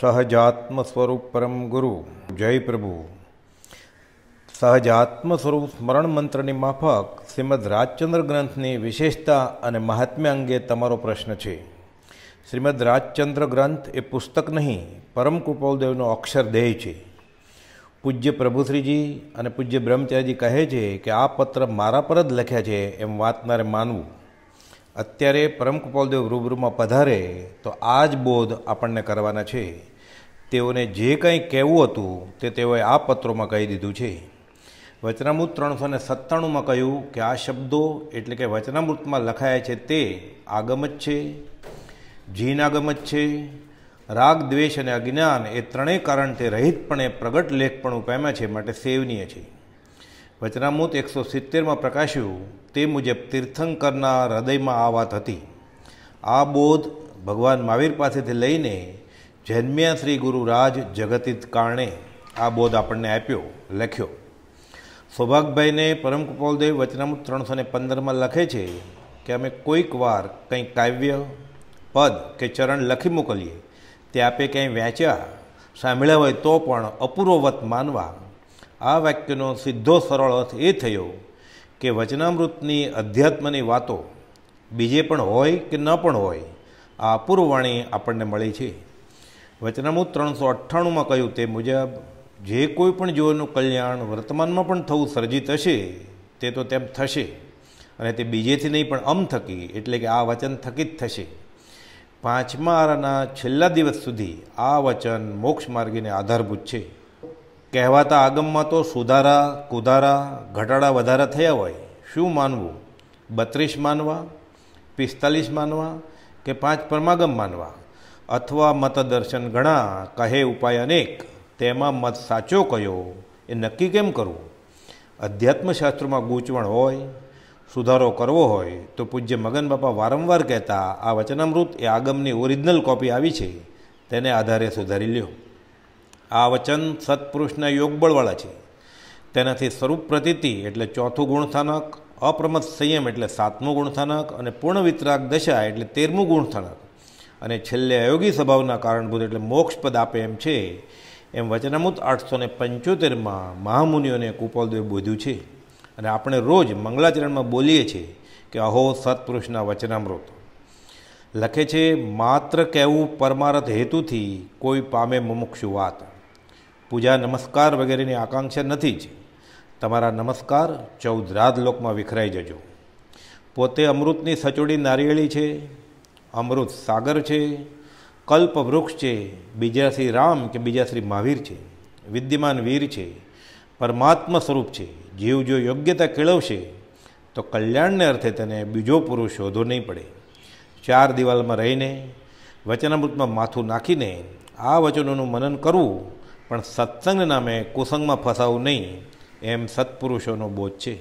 સહજાત્મ સ્વરૂપ પરમ ગુરુ જય પ્રભુ સહજાત્મ સ્વરૂપ સ્મરણ મંત્રની માફક શ્રીમદ રાજચંદ્ર ગ્રંથની વિશેષતા અને મહાત્મ્ય અંગે તમારો પ્રશ્ન છે શ્રીમદ રાજચંદ્ર ગ્રંથ એ પુસ્તક નહીં પરમ કૃપાલદેવનો અક્ષર ધ્યેય છે પૂજ્ય પ્રભુશ્રીજી અને પૂજ્ય બ્રહ્મચારીજી કહે છે કે આ પત્ર મારા પર જ લખ્યા છે એમ વાતનારે માનવું અત્યારે પરમ કૃપાલદેવ રૂબરૂમાં પધારે તો આ જ બોધ આપણને કરવાના છે તેઓને જે કંઈ કહેવું હતું તે તેઓએ આ પત્રોમાં કહી દીધું છે વચનામૃત ત્રણસો ને સત્તાણુંમાં કહ્યું કે આ શબ્દો એટલે કે વચનામૃતમાં લખાયા છે તે આગમ જ છે જીનાગમ જ છે રાગ દ્વેષ અને અજ્ઞાન એ ત્રણેય કારણ તે રહિતપણે પ્રગટ લેખ પણ પામ્યા છે માટે સેવનીય છે વચનામૂત એકસો સિત્તેરમાં પ્રકાશ્યું તે મુજબ તીર્થંકરના હૃદયમાં આ વાત હતી આ બોધ ભગવાન મહાવીર પાસેથી લઈને જન્મ્યા શ્રી ગુરુરાજ જગતિત કારણે આ બોધ આપણને આપ્યો લખ્યો સૌભાગભાઈને પરમકૃપાલદેવ વચનામૃત ત્રણસો ને પંદરમાં લખે છે કે અમે કોઈક વાર કંઈ કાવ્ય પદ કે ચરણ લખી મોકલીએ તે આપે ક્યાંય વહેંચ્યા સાંભળ્યા હોય તો પણ અપૂર્વવત માનવા આ વાક્યનો સીધો સરળ અર્થ એ થયો કે વચનામૃતની અધ્યાત્મની વાતો બીજે પણ હોય કે ન પણ હોય આ અપૂર્વવાણી આપણને મળી છે વચનામૃત ત્રણસો અઠ્ઠાણુંમાં કહ્યું તે મુજબ જે કોઈ પણ જીવોનું કલ્યાણ વર્તમાનમાં પણ થવું સર્જિત હશે તે તો તેમ થશે અને તે બીજેથી નહીં પણ અમ થકી એટલે કે આ વચન થકી જ થશે પાંચમા આરાના છેલ્લા દિવસ સુધી આ વચન મોક્ષ માર્ગીને આધારભૂત છે કહેવાતા આગમમાં તો સુધારા કુધારા ઘટાડા વધારા થયા હોય શું માનવું બત્રીસ માનવા પિસ્તાલીસ માનવા કે પાંચ પરમાગમ માનવા અથવા મતદર્શન ઘણા કહે ઉપાય અનેક તેમાં મત સાચો કયો એ નક્કી કેમ કરવું અધ્યાત્મશાસ્ત્રોમાં ગૂંચવણ હોય સુધારો કરવો હોય તો પૂજ્ય મગન બાપા વારંવાર કહેતા આ વચનામૃત એ આગમની ઓરિજિનલ કોપી આવી છે તેને આધારે સુધારી લ્યો આ વચન સત્પુરુષના યોગબળવાળા છે તેનાથી સ્વરૂપ પ્રતીતિ એટલે ચોથું ગુણસ્થાનક અપ્રમત સંયમ એટલે સાતમું ગુણસ્થાનક અને પૂર્ણ વિતરાગ દશા એટલે તેરમું ગુણસ્થાનક અને છેલ્લે અયોગી સ્વભાવના કારણભૂત એટલે મોક્ષ પદ આપે એમ છે એમ વચનામૃત આઠસો ને પંચોતેરમાં મહામુનિઓને કુપાલદેવે બોધ્યું છે અને આપણે રોજ મંગલાચરણમાં બોલીએ છીએ કે અહો સત્પુરુષના વચનામૃત લખે છે માત્ર કહેવું પરમારથ હેતુથી કોઈ પામે મુમુક્ષુ વાત પૂજા નમસ્કાર વગેરેની આકાંક્ષા નથી જ તમારા નમસ્કાર ચૌદ લોકમાં વિખરાઈ જજો પોતે અમૃતની સચોડી નારિયેળી છે અમૃત સાગર છે કલ્પ વૃક્ષ છે બીજા શ્રી રામ કે બીજા શ્રી મહાવીર છે વિદ્યમાન વીર છે પરમાત્મ સ્વરૂપ છે જીવ જો યોગ્યતા કેળવશે તો કલ્યાણને અર્થે તેને બીજો પુરુષ શોધો નહીં પડે ચાર દિવાલમાં રહીને વચનામૃતમાં માથું નાખીને આ વચનોનું મનન કરવું પણ સત્સંગ નામે કુસંગમાં ફસાવું નહીં એમ સત્પુરુષોનો બોધ છે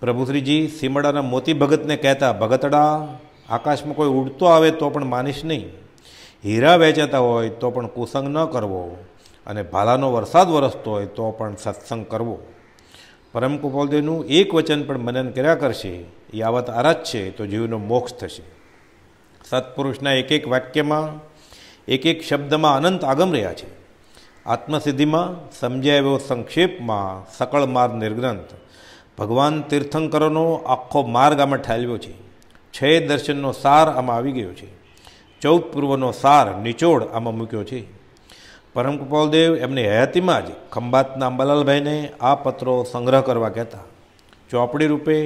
પ્રભુશ્રીજી સીમડાના મોતી ભગતને કહેતા ભગતડા આકાશમાં કોઈ ઉડતો આવે તો પણ માનીશ નહીં હીરા વેચાતા હોય તો પણ કુસંગ ન કરવો અને ભાલાનો વરસાદ વરસતો હોય તો પણ સત્સંગ કરવો પરમ કુપાલદેવનું એક વચન પણ મનન કર્યા કરશે એ આવત આરાજ છે તો જીવનો મોક્ષ થશે સત્પુરુષના એક એક વાક્યમાં એક એક શબ્દમાં અનંત આગમ રહ્યા છે આત્મસિદ્ધિમાં સમજાય એવો સંક્ષેપમાં સકળ માર્ગ નિર્ગ્રંથ ભગવાન તીર્થંકરોનો આખો માર્ગ આમાં ઠાલવ્યો છે છ દર્શનનો સાર આમાં આવી ગયો છે ચૌદ પૂર્વનો સાર નિચોડ આમાં મૂક્યો છે પરમ કૃપાલદેવ એમની હયાતીમાં જ ખંભાતના અંબલાલભાઈને આ પત્રો સંગ્રહ કરવા કહેતા ચોપડી રૂપે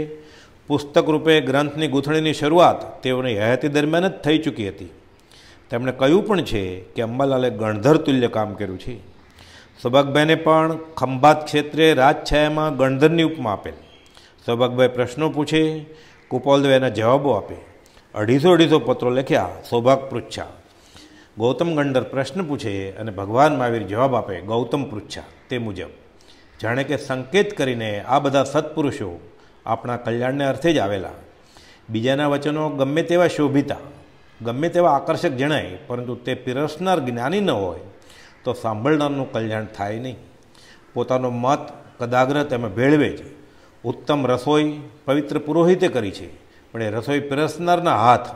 પુસ્તક રૂપે ગ્રંથની ગૂંથણીની શરૂઆત તેઓની હયાતી દરમિયાન જ થઈ ચૂકી હતી તેમણે કહ્યું પણ છે કે અંબાલાલે ગણધર તુલ્ય કામ કર્યું છે સૌભાગભાઈને પણ ખંભાત ક્ષેત્રે રાજછાયામાં ગણધરની ઉપમા આપેલ સૌભાગભાઈ પ્રશ્નો પૂછે કુપોલદેવ એના જવાબો આપે અઢીસો અઢીસો પત્રો લખ્યા સૌભાગ પૃચ્છા ગૌતમ ગણધર પ્રશ્ન પૂછે અને ભગવાન મહાવીર જવાબ આપે ગૌતમ પૃચ્છા તે મુજબ જાણે કે સંકેત કરીને આ બધા સત્પુરુષો આપણા કલ્યાણને અર્થે જ આવેલા બીજાના વચનો ગમે તેવા શોભિતા ગમે તેવા આકર્ષક જણાય પરંતુ તે પીરસનાર જ્ઞાની ન હોય તો સાંભળનારનું કલ્યાણ થાય નહીં પોતાનો મત કદાગ્ર તેમાં ભેળવે છે ઉત્તમ રસોઈ પવિત્ર પુરોહિતે કરી છે પણ એ રસોઈ પીરસનારના હાથ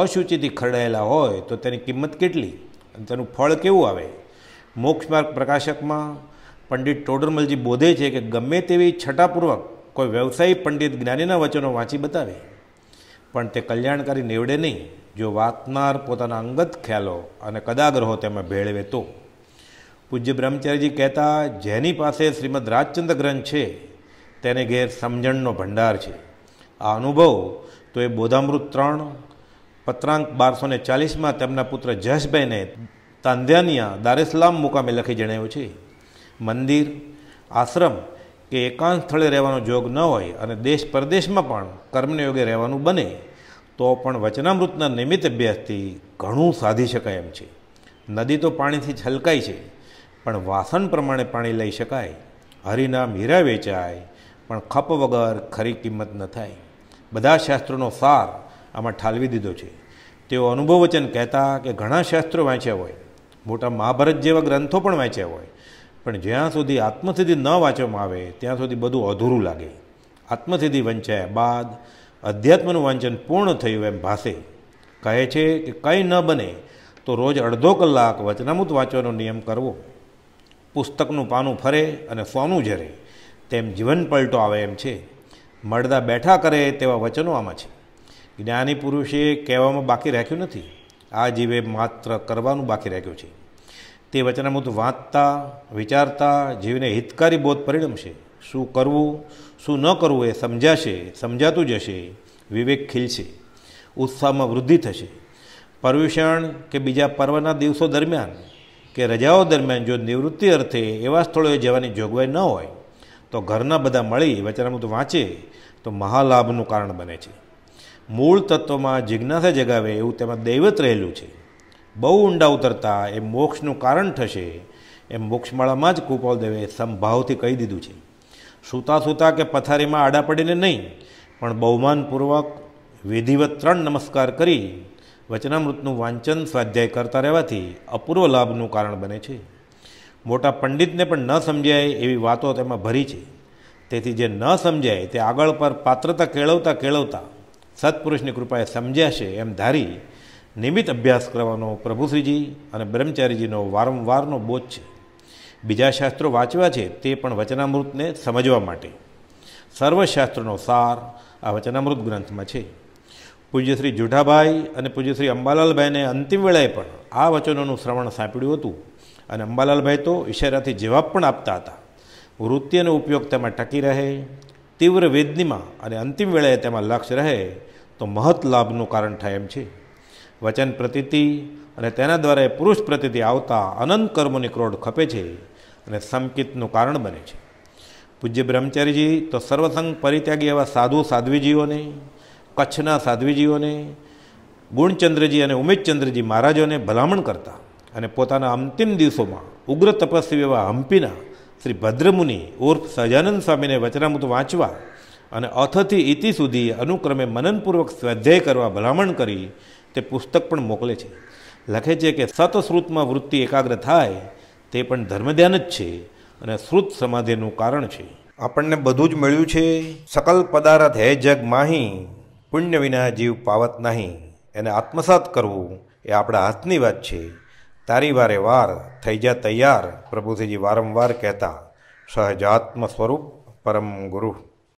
અશુચિથી ખરડાયેલા હોય તો તેની કિંમત કેટલી અને તેનું ફળ કેવું આવે મોક્ષ માર્ગ પ્રકાશકમાં પંડિત ટોડરમલજી બોધે છે કે ગમે તેવી છટાપૂર્વક કોઈ વ્યવસાયી પંડિત જ્ઞાનીના વચનો વાંચી બતાવે પણ તે કલ્યાણકારી નીવડે નહીં જો વાતનાર પોતાના અંગત ખ્યાલો અને કદાગ્રહો તેમાં ભેળવે તો પૂજ્ય બ્રહ્મચારીજી કહેતા જેની પાસે શ્રીમદ રાજચંદ્ર ગ્રંથ છે તેને ઘેર સમજણનો ભંડાર છે આ અનુભવ તો એ બોધામૃત ત્રણ પત્રાંક બારસો ને ચાલીસમાં તેમના પુત્ર જશભાઈને તાંધ્યાનિયા દારેસ્લામ મુકામે લખી જણાવ્યું છે મંદિર આશ્રમ કે એકાંત સ્થળે રહેવાનો જોગ ન હોય અને દેશ પરદેશમાં પણ કર્મને યોગે રહેવાનું બને તો પણ વચનામૃતના નિમિત્ત અભ્યાસથી ઘણું સાધી શકાય એમ છે નદી તો પાણીથી છલકાય છે પણ વાસણ પ્રમાણે પાણી લઈ શકાય હરિનામ હીરા વેચાય પણ ખપ વગર ખરી કિંમત ન થાય બધા શાસ્ત્રોનો સાર આમાં ઠાલવી દીધો છે તેઓ અનુભવ વચન કહેતા કે ઘણા શાસ્ત્રો વાંચ્યા હોય મોટા મહાભારત જેવા ગ્રંથો પણ વાંચ્યા હોય પણ જ્યાં સુધી આત્મસિદ્ધિ ન વાંચવામાં આવે ત્યાં સુધી બધું અધૂરું લાગે આત્મસિદ્ધિ વંચાયા બાદ અધ્યાત્મનું વાંચન પૂર્ણ થયું એમ ભાષે કહે છે કે કંઈ ન બને તો રોજ અડધો કલાક વચનામૃત વાંચવાનો નિયમ કરવો પુસ્તકનું પાનું ફરે અને સોનું જરે તેમ જીવન પલટો આવે એમ છે મળદા બેઠા કરે તેવા વચનો આમાં છે જ્ઞાની પુરુષે કહેવામાં બાકી રાખ્યું નથી આ જીવે માત્ર કરવાનું બાકી રાખ્યું છે તે વચનામૃત વાંચતા વિચારતા જીવને હિતકારી બોધ પરિણમશે શું કરવું શું ન કરવું એ સમજાશે સમજાતું જશે વિવેક ખીલશે ઉત્સાહમાં વૃદ્ધિ થશે પર્યુષણ કે બીજા પર્વના દિવસો દરમિયાન કે રજાઓ દરમિયાન જો નિવૃત્તિ અર્થે એવા સ્થળોએ જવાની જોગવાઈ ન હોય તો ઘરના બધા મળી વચનામૃત વાંચે તો મહાલાભનું કારણ બને છે મૂળ તત્વમાં જિજ્ઞાસા જગાવે એવું તેમાં દૈવત રહેલું છે બહુ ઊંડા ઉતરતા એ મોક્ષનું કારણ થશે એમ મોક્ષમાળામાં જ કૃપાલદેવે સંભાવથી કહી દીધું છે સૂતા સૂતા કે પથારીમાં આડા પડીને નહીં પણ બહુમાનપૂર્વક વિધિવત ત્રણ નમસ્કાર કરી વચનામૃતનું વાંચન સ્વાધ્યાય કરતા રહેવાથી અપૂર્વ લાભનું કારણ બને છે મોટા પંડિતને પણ ન સમજાય એવી વાતો તેમાં ભરી છે તેથી જે ન સમજાય તે આગળ પર પાત્રતા કેળવતા કેળવતા સત્પુરુષની કૃપાએ સમજ્યા છે એમ ધારી નિયમિત અભ્યાસ કરવાનો પ્રભુશ્રીજી અને બ્રહ્મચારીજીનો વારંવારનો બોધ છે બીજા શાસ્ત્રો વાંચવા છે તે પણ વચનામૃતને સમજવા માટે સર્વશાસ્ત્રનો સાર આ વચનામૃત ગ્રંથમાં છે પૂજ્યશ્રી જુઠાભાઈ અને પૂજ્યશ્રી અંબાલાલભાઈને અંતિમ વેળાએ પણ આ વચનોનું શ્રવણ સાંપડ્યું હતું અને અંબાલાલભાઈ તો ઈશારાથી જવાબ પણ આપતા હતા વૃત્તિનો ઉપયોગ તેમાં ટકી રહે તીવ્ર વેદનીમાં અને અંતિમ વેળાએ તેમાં લક્ષ રહે તો મહત લાભનું કારણ થાય એમ છે વચન પ્રતીતિ અને તેના દ્વારા એ પુરુષ પ્રતિતિ આવતા અનંત કર્મોની ક્રોડ ખપે છે અને સમકિતનું કારણ બને છે પૂજ્ય બ્રહ્મચારીજી તો સર્વસંગ પરિત્યાગી એવા સાધુ સાધ્વીજીઓને કચ્છના સાધ્વીજીઓને ગુણચંદ્રજી અને ઉમેશચંદ્રજી મહારાજોને ભલામણ કરતા અને પોતાના અંતિમ દિવસોમાં ઉગ્ર તપસ્વી એવા હમ્પીના શ્રી ભદ્રમુનિ ઉર્ફ સજાનંદ સ્વામીને વચનામૃત વાંચવા અને અથથી ઇતિ સુધી અનુક્રમે મનનપૂર્વક સ્વાધ્યાય કરવા ભલામણ કરી તે પુસ્તક પણ મોકલે છે લખે છે કે સતશ્રુતમાં વૃત્તિ એકાગ્ર થાય તે પણ ધર્મધ્યાન જ છે અને શ્રુત સમાધિનું કારણ છે આપણને બધું જ મળ્યું છે સકલ પદાર્થ હે જગ માહી પુણ્ય વિના જીવ પાવત નહીં એને આત્મસાત કરવું એ આપણા હાથની વાત છે તારી વારે વાર થઈ જા તૈયાર પ્રભુજીજી વારંવાર કહેતા સહજાત્મ સ્વરૂપ પરમ ગુરુ